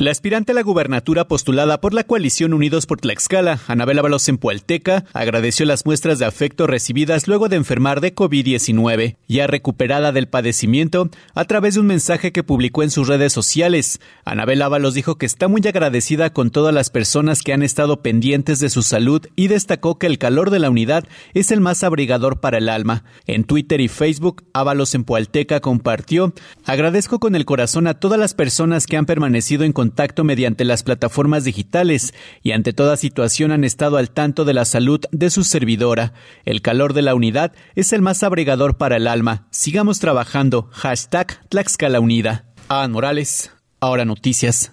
La aspirante a la gubernatura postulada por la coalición Unidos por Tlaxcala, Anabel Ábalos en agradeció las muestras de afecto recibidas luego de enfermar de COVID-19, ya recuperada del padecimiento, a través de un mensaje que publicó en sus redes sociales. Anabel Ábalos dijo que está muy agradecida con todas las personas que han estado pendientes de su salud y destacó que el calor de la unidad es el más abrigador para el alma. En Twitter y Facebook, Ábalos en compartió: Agradezco con el corazón a todas las personas que han permanecido en contacto contacto mediante las plataformas digitales y ante toda situación han estado al tanto de la salud de su servidora. El calor de la unidad es el más abrigador para el alma. Sigamos trabajando. Hashtag Tlaxcala Unida. Ah, Morales. Ahora noticias.